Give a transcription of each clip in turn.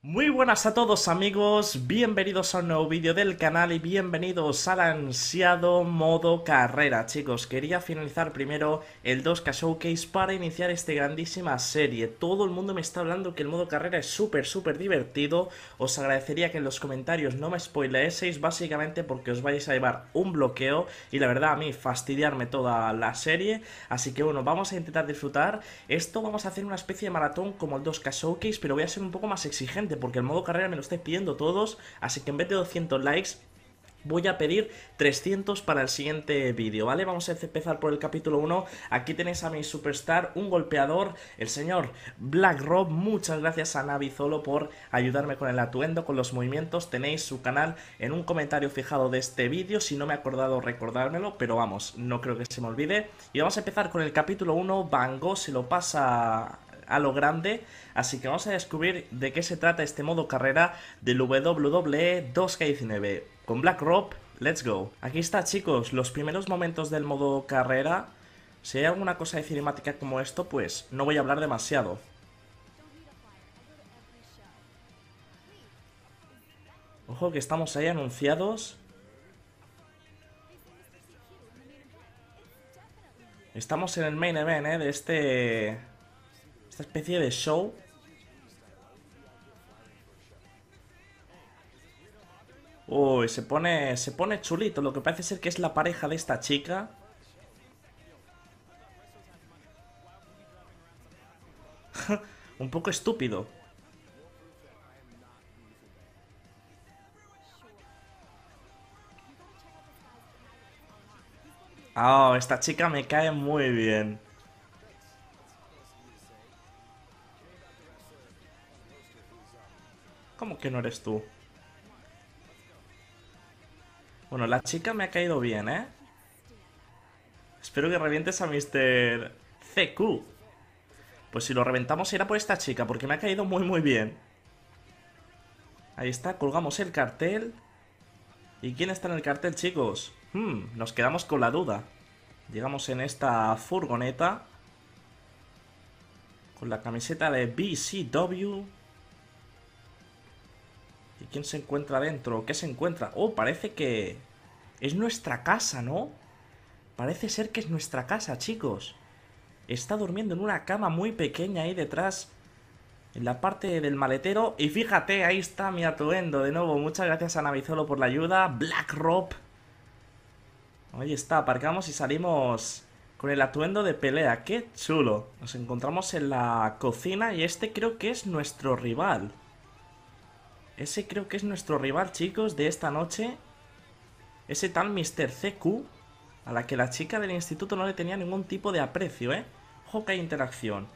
Muy buenas a todos amigos, bienvenidos a un nuevo vídeo del canal y bienvenidos al ansiado modo carrera Chicos, quería finalizar primero el 2K Showcase para iniciar esta grandísima serie Todo el mundo me está hablando que el modo carrera es súper súper divertido Os agradecería que en los comentarios no me spoileéseis básicamente porque os vais a llevar un bloqueo Y la verdad a mí fastidiarme toda la serie Así que bueno, vamos a intentar disfrutar Esto vamos a hacer una especie de maratón como el 2K Showcase pero voy a ser un poco más exigente porque el modo carrera me lo estáis pidiendo todos, así que en vez de 200 likes voy a pedir 300 para el siguiente vídeo, ¿vale? Vamos a empezar por el capítulo 1, aquí tenéis a mi superstar, un golpeador, el señor Black Rob, muchas gracias a Navi Navizolo por ayudarme con el atuendo, con los movimientos, tenéis su canal en un comentario fijado de este vídeo, si no me he acordado recordármelo, pero vamos, no creo que se me olvide, y vamos a empezar con el capítulo 1, Van se lo pasa a lo grande. Así que vamos a descubrir de qué se trata este modo carrera del WWE 2K19. Con Black Rob, let's go. Aquí está chicos, los primeros momentos del modo carrera. Si hay alguna cosa de cinemática como esto, pues no voy a hablar demasiado. Ojo que estamos ahí anunciados. Estamos en el main event, ¿eh? De este especie de show. Uy, se pone, se pone chulito. Lo que parece ser que es la pareja de esta chica. Un poco estúpido. Ah, esta chica me cae muy bien. ¿Cómo que no eres tú? Bueno, la chica me ha caído bien, ¿eh? Espero que revientes a Mr. CQ. Pues si lo reventamos será por esta chica, porque me ha caído muy, muy bien. Ahí está, colgamos el cartel. ¿Y quién está en el cartel, chicos? Hmm, nos quedamos con la duda. Llegamos en esta furgoneta. Con la camiseta de BCW. ¿Y quién se encuentra dentro? ¿Qué se encuentra? Oh, parece que es nuestra casa, ¿no? Parece ser que es nuestra casa, chicos. Está durmiendo en una cama muy pequeña ahí detrás, en la parte del maletero. Y fíjate, ahí está mi atuendo de nuevo. Muchas gracias a Navizolo por la ayuda. Black Rob. Ahí está, aparcamos y salimos con el atuendo de pelea. ¡Qué chulo! Nos encontramos en la cocina y este creo que es nuestro rival. Ese creo que es nuestro rival, chicos, de esta noche. Ese tal mister CQ, a la que la chica del instituto no le tenía ningún tipo de aprecio, ¿eh? Joca interacción.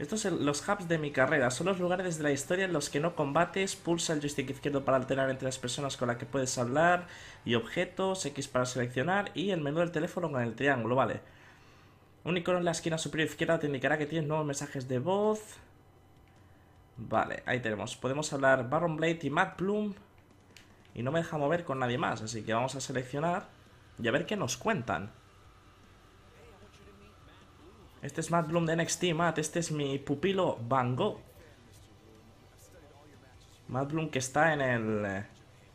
Estos son los hubs de mi carrera. Son los lugares de la historia en los que no combates. Pulsa el joystick izquierdo para alterar entre las personas con las que puedes hablar y objetos. X para seleccionar y el menú del teléfono con el triángulo, vale. Un icono en la esquina superior izquierda te indicará que tienes nuevos mensajes de voz. Vale, ahí tenemos. Podemos hablar Baron Blade y Matt Bloom. Y no me deja mover con nadie más, así que vamos a seleccionar y a ver qué nos cuentan. Este es Matt Bloom de NXT, Matt. Este es mi pupilo Van Gogh. Matt Bloom que está en el eh,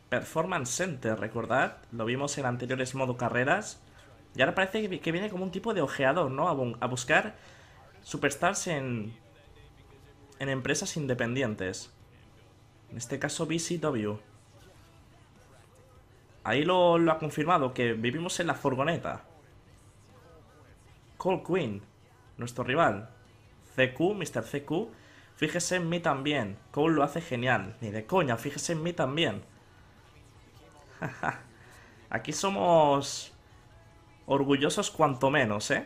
Performance Center, recordad. Lo vimos en anteriores modo carreras. Y ahora parece que viene como un tipo de ojeador, ¿no? A, a buscar superstars en en empresas independientes. En este caso BCW. Ahí lo, ha confirmado, que vivimos en la furgoneta. Cole Queen, nuestro rival. CQ, Mr. CQ. Fíjese en mí también. Cole lo hace genial. Ni de coña, fíjese en mí también. Aquí somos orgullosos cuanto menos, ¿eh?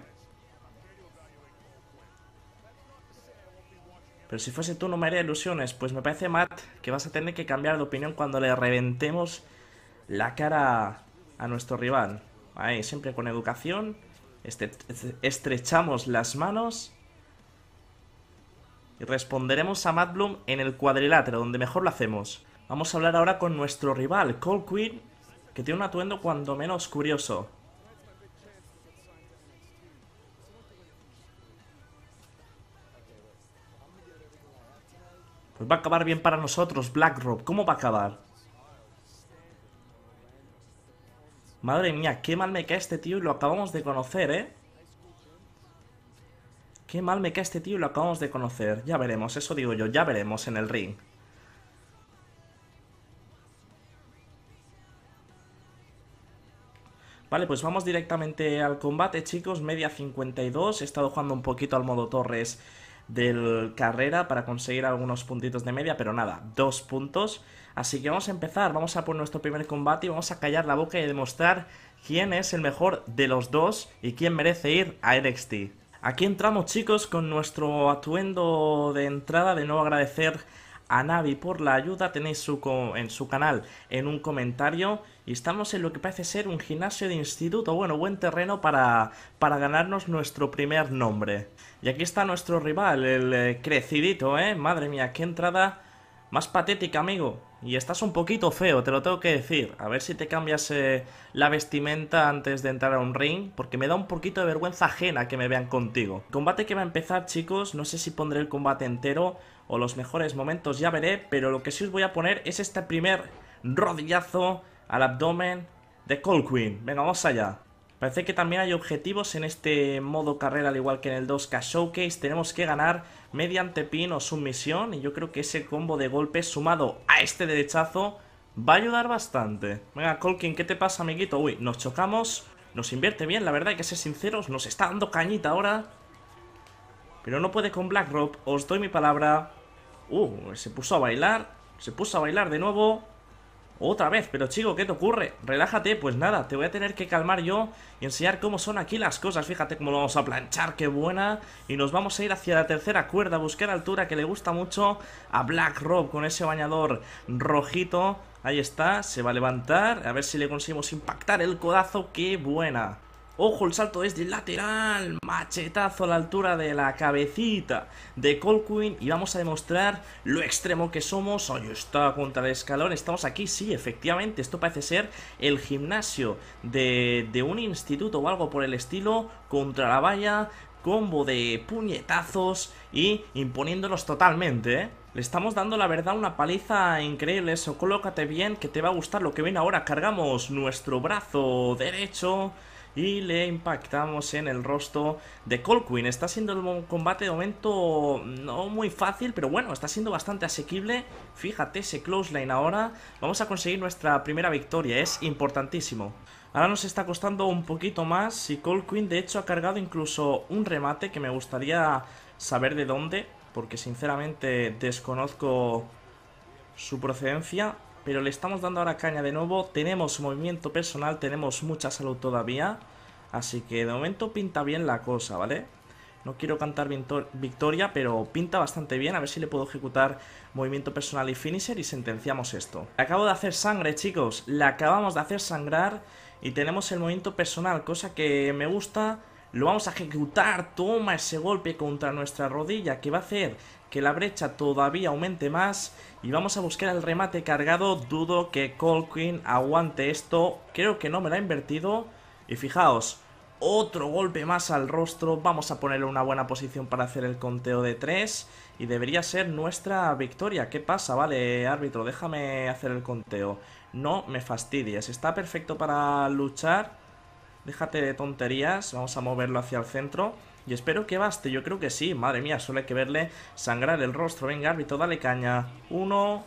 Pero si fuese tú no me haría ilusiones, pues me parece, Matt, que vas a tener que cambiar de opinión cuando le reventemos la cara a nuestro rival. Ahí, siempre con educación, este, estrechamos las manos y responderemos a Matt Bloom en el cuadrilátero, donde mejor lo hacemos. Vamos a hablar ahora con nuestro rival, Cole Quinn, que tiene un atuendo cuando menos curioso. Pues va a acabar bien para nosotros, BlackRock. ¿Cómo va a acabar? Madre mía, qué mal me cae este tío y lo acabamos de conocer, ¿eh? Qué mal me cae este tío y lo acabamos de conocer. Ya veremos, eso digo yo, ya veremos en el ring. Vale, pues vamos directamente al combate, chicos. Media 52. He estado jugando un poquito al modo Torres del carrera para conseguir algunos puntitos de media, pero nada, dos puntos. Así que vamos a empezar, vamos a por nuestro primer combate y vamos a callar la boca y demostrar quién es el mejor de los dos y quién merece ir a NXT. Aquí entramos chicos con nuestro atuendo de entrada, de nuevo agradecer a Navi por la ayuda. Tenéis su en su canal en un comentario. Y estamos en lo que parece ser un gimnasio de instituto. Bueno, buen terreno para, para ganarnos nuestro primer nombre. Y aquí está nuestro rival, el eh, crecidito, ¿eh? Madre mía, qué entrada más patética, amigo. Y estás un poquito feo, te lo tengo que decir. A ver si te cambias eh, la vestimenta antes de entrar a un ring, porque me da un poquito de vergüenza ajena que me vean contigo. Combate que va a empezar, chicos, no sé si pondré el combate entero o los mejores momentos, ya veré, pero lo que sí os voy a poner es este primer rodillazo al abdomen de Cold Queen. Venga, vamos allá. Parece que también hay objetivos en este modo carrera, al igual que en el 2K Showcase. Tenemos que ganar mediante pin o submisión. Y yo creo que ese combo de golpes sumado a este derechazo va a ayudar bastante. Venga, Colkin, ¿qué te pasa, amiguito? Uy, nos chocamos. Nos invierte bien, la verdad, hay que ser sinceros. Nos está dando cañita ahora. Pero no puede con Black Rob, os doy mi palabra. Uh, se puso a bailar. Se puso a bailar de nuevo. Otra vez, pero chico, ¿qué te ocurre? Relájate, pues nada, te voy a tener que calmar yo y enseñar cómo son aquí las cosas. Fíjate cómo lo vamos a planchar, qué buena. Y nos vamos a ir hacia la tercera cuerda, a buscar altura que le gusta mucho a Black Rob con ese bañador rojito. Ahí está, se va a levantar, a ver si le conseguimos impactar el codazo, qué buena. Ojo, el salto es de lateral, machetazo a la altura de la cabecita de Colquin. y vamos a demostrar lo extremo que somos. Oye, está contra de escalón, estamos aquí, sí, efectivamente, esto parece ser el gimnasio de, un instituto o algo por el estilo, contra la valla, combo de puñetazos y imponiéndolos totalmente, ¿eh? Le estamos dando la verdad una paliza increíble, eso colócate bien que te va a gustar lo que viene ahora, cargamos nuestro brazo derecho y le impactamos en el rostro de Queen. Está siendo un combate de momento no muy fácil, pero bueno, está siendo bastante asequible. Fíjate ese close line ahora. Vamos a conseguir nuestra primera victoria, es importantísimo. Ahora nos está costando un poquito más y Queen, de hecho ha cargado incluso un remate que me gustaría saber de dónde, porque sinceramente desconozco su procedencia pero le estamos dando ahora caña de nuevo. Tenemos movimiento personal, tenemos mucha salud todavía. Así que de momento pinta bien la cosa, ¿vale? No quiero cantar victoria, pero pinta bastante bien. A ver si le puedo ejecutar movimiento personal y finisher y sentenciamos esto. Acabo de hacer sangre, chicos. La acabamos de hacer sangrar y tenemos el movimiento personal, cosa que me gusta lo vamos a ejecutar, toma ese golpe contra nuestra rodilla que va a hacer que la brecha todavía aumente más y vamos a buscar el remate cargado. Dudo que Colquin aguante esto, creo que no me la ha invertido y fijaos, otro golpe más al rostro, vamos a ponerle una buena posición para hacer el conteo de 3 y debería ser nuestra victoria. ¿Qué pasa? Vale, árbitro, déjame hacer el conteo. No me fastidies, está perfecto para luchar Déjate de tonterías, vamos a moverlo hacia el centro. Y espero que baste, yo creo que sí. Madre mía, suele que verle sangrar el rostro. Venga, árbitro, dale caña. Uno,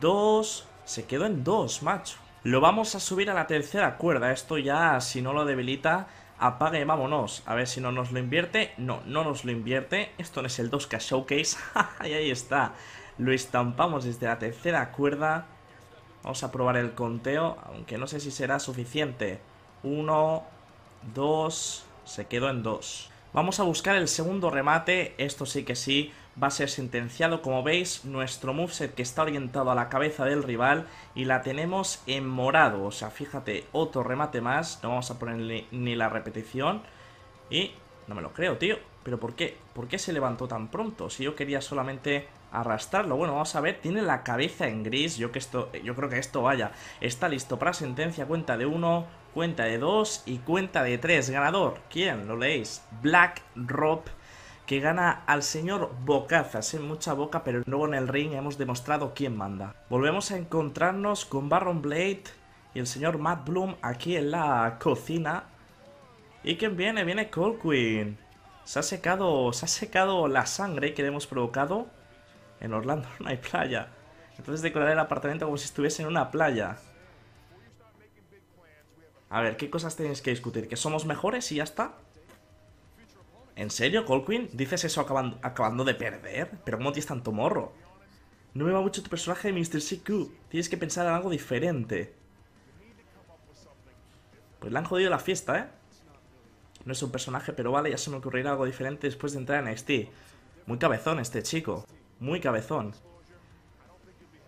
dos... Se quedó en dos, macho. Lo vamos a subir a la tercera cuerda. Esto ya, si no lo debilita, apague, vámonos. A ver si no nos lo invierte. No, no nos lo invierte. Esto no es el 2K Showcase. y ahí está. Lo estampamos desde la tercera cuerda. Vamos a probar el conteo, aunque no sé si será suficiente. Uno... Dos... se quedó en dos... Vamos a buscar el segundo remate, esto sí que sí, va a ser sentenciado. Como veis, nuestro moveset que está orientado a la cabeza del rival y la tenemos en morado. O sea, fíjate, otro remate más, no vamos a ponerle ni la repetición. Y no me lo creo, tío. ¿Pero por qué? ¿Por qué se levantó tan pronto? Si yo quería solamente arrastrarlo. Bueno, vamos a ver. Tiene la cabeza en gris. Yo, que esto, yo creo que esto vaya. Está listo para sentencia. Cuenta de 1, Cuenta de 2 y cuenta de 3. Ganador, ¿quién? Lo leéis. Black Rob, que gana al señor Bocazas. Sin mucha boca, pero luego en el ring hemos demostrado quién manda. Volvemos a encontrarnos con Baron Blade y el señor Matt Bloom aquí en la cocina. ¿Y quién viene? Viene Colquin! Se ha secado, se ha secado la sangre que le hemos provocado. En Orlando no hay playa. Entonces decoraré el apartamento como si estuviese en una playa. A ver, ¿qué cosas tenéis que discutir? ¿Que somos mejores y ya está? ¿En serio, Colquin? ¿Dices eso acabando, de perder? ¿Pero cómo tienes tanto morro? No me va mucho tu personaje de Mr. CQ. Tienes que pensar en algo diferente. Pues le han jodido la fiesta, ¿eh? No es un personaje, pero vale, ya se me ocurrirá algo diferente después de entrar en NXT. Muy cabezón este chico. Muy cabezón.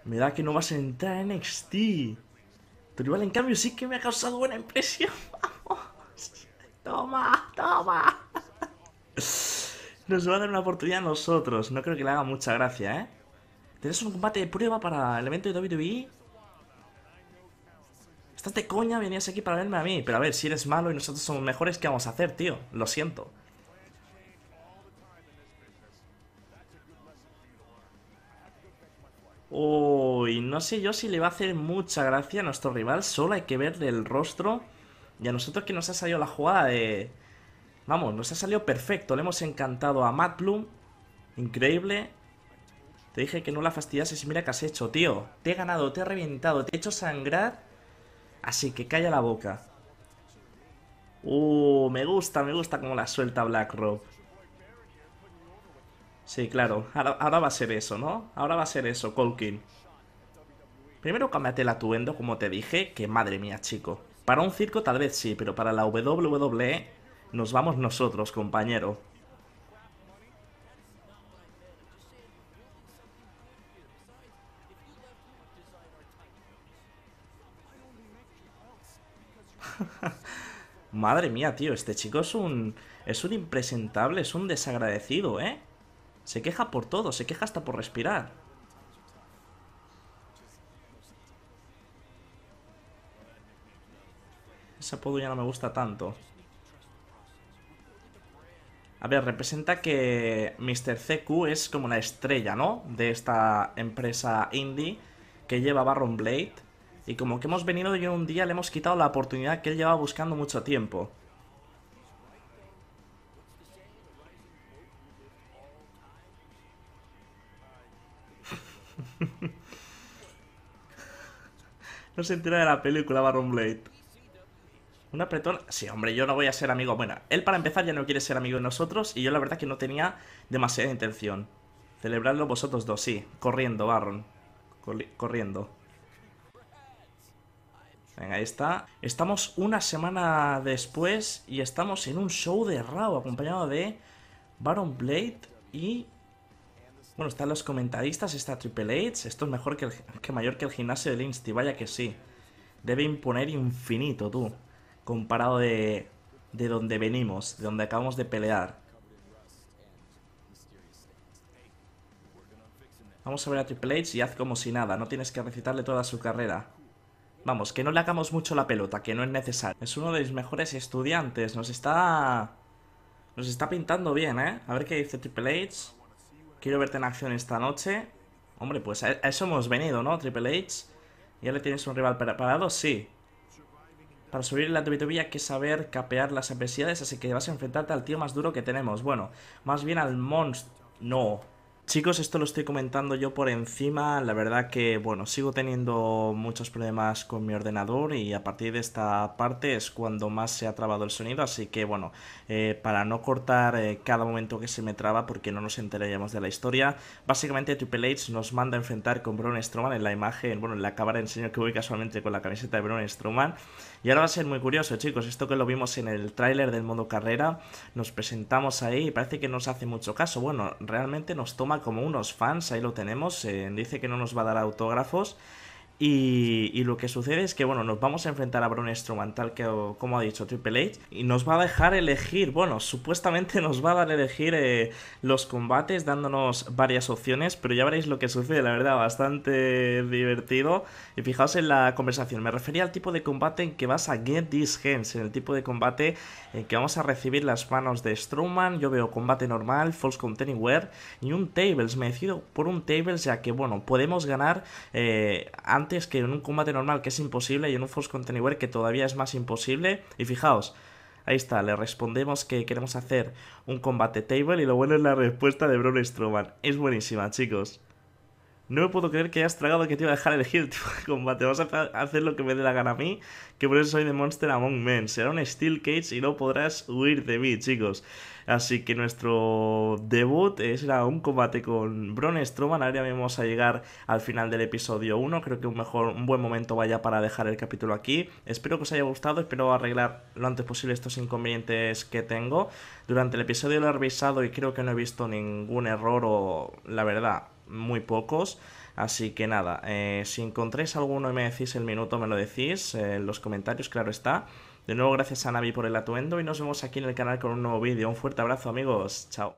Me da que no vas a entrar en NXT rival, en cambio, sí que me ha causado buena impresión. ¡Vamos! ¡Toma! ¡Toma! Nos va a dar una oportunidad a nosotros. No creo que le haga mucha gracia, ¿eh? Tenés un combate de prueba para el evento de WWE. Estás de coña, venías aquí para verme a mí. Pero a ver, si eres malo y nosotros somos mejores, ¿qué vamos a hacer, tío? Lo siento. Uy, no sé yo si le va a hacer mucha gracia a nuestro rival, solo hay que verle el rostro. Y a nosotros que nos ha salido la jugada de... Vamos, nos ha salido perfecto, le hemos encantado a Bloom. Increíble. Te dije que no la fastidiases mira que has hecho, tío. Te he ganado, te he reventado, te he hecho sangrar. Así que calla la boca. Uh, me gusta, me gusta como la suelta Blackrock. Sí, claro. Ahora, va a ser eso, ¿no? Ahora va a ser eso, Colkin. Primero cámbiate la atuendo, como te dije, que madre mía, chico. Para un circo tal vez sí, pero para la WWE nos vamos nosotros, compañero. madre mía, tío, este chico es un... Es un impresentable, es un desagradecido, ¿eh? Se queja por todo, se queja hasta por respirar. Ese apodo ya no me gusta tanto. A ver, representa que Mr. CQ es como la estrella, ¿no? De esta empresa indie que lleva Baron Blade. Y como que hemos venido y un día le hemos quitado la oportunidad que él llevaba buscando mucho tiempo. no se entera de la película Baron Blade. Un apretón. Sí, hombre, yo no voy a ser amigo. Bueno, él para empezar ya no quiere ser amigo de nosotros y yo la verdad que no tenía demasiada intención. Celebrarlo vosotros dos, sí. Corriendo, Baron. corriendo. Venga, ahí está. Estamos una semana después y estamos en un show de Rao acompañado de Baron Blade y bueno, están los comentaristas, está Triple H. Esto es mejor que, el, que mayor que el gimnasio de y vaya que sí. Debe imponer infinito, tú. Comparado de, de donde venimos, de donde acabamos de pelear. Vamos a ver a Triple H y haz como si nada, no tienes que recitarle toda su carrera. Vamos, que no le hagamos mucho la pelota, que no es necesario. Es uno de mis mejores estudiantes, nos está... Nos está pintando bien, ¿eh? A ver qué dice Triple H. Quiero verte en acción esta noche. Hombre, pues a eso hemos venido, ¿no? Triple H. ¿Ya le tienes un rival preparado? Sí. Para subir la WWE hay que saber capear las adversidades, así que vas a enfrentarte al tío más duro que tenemos. Bueno, más bien al monstruo... No, Chicos, esto lo estoy comentando yo por encima. La verdad que, bueno, sigo teniendo muchos problemas con mi ordenador y a partir de esta parte es cuando más se ha trabado el sonido. Así que, bueno, eh, para no cortar eh, cada momento que se me traba porque no nos enteraríamos de la historia, básicamente Triple H nos manda a enfrentar con Braun Strowman en la imagen, bueno, en la cámara enseño que voy casualmente con la camiseta de Braun Strowman. Y ahora va a ser muy curioso, chicos, esto que lo vimos en el tráiler del modo carrera, nos presentamos ahí y parece que nos hace mucho caso. Bueno, realmente nos toma como unos fans, ahí lo tenemos, eh, dice que no nos va a dar autógrafos. Y, lo que sucede es que, bueno, nos vamos a enfrentar a Braun Strowman, tal que, como ha dicho Triple H, y nos va a dejar elegir, bueno, supuestamente nos va a dar elegir eh, los combates, dándonos varias opciones, pero ya veréis lo que sucede, la verdad, bastante divertido. Y fijaos en la conversación, me refería al tipo de combate en que vas a Get These Hands, en el tipo de combate en que vamos a recibir las manos de Strowman, yo veo combate normal, False containing wear, y un Tables, me decido por un Tables, ya que, bueno, podemos ganar eh, antes es que en un combate normal que es imposible y en un Force Container que todavía es más imposible. Y fijaos, ahí está, le respondemos que queremos hacer un combate table y lo bueno es la respuesta de Braun Strowman. Es buenísima, chicos no me puedo creer que hayas tragado que te iba a dejar elegir el tipo de combate. Vas a hacer lo que me dé la gana a mí, que por eso soy de Monster Among Men. Será un Steel Cage y no podrás huir de mí, chicos. Así que nuestro debut será un combate con Braun Strowman. Ahora vamos a llegar al final del episodio 1. Creo que un, mejor, un buen momento vaya para dejar el capítulo aquí. Espero que os haya gustado. Espero arreglar lo antes posible estos inconvenientes que tengo. Durante el episodio lo he revisado y creo que no he visto ningún error o la verdad muy pocos. Así que nada, eh, si encontráis alguno y me decís el minuto, me lo decís eh, en los comentarios, claro está. De nuevo, gracias a Navi por el atuendo y nos vemos aquí en el canal con un nuevo vídeo. Un fuerte abrazo amigos, chao.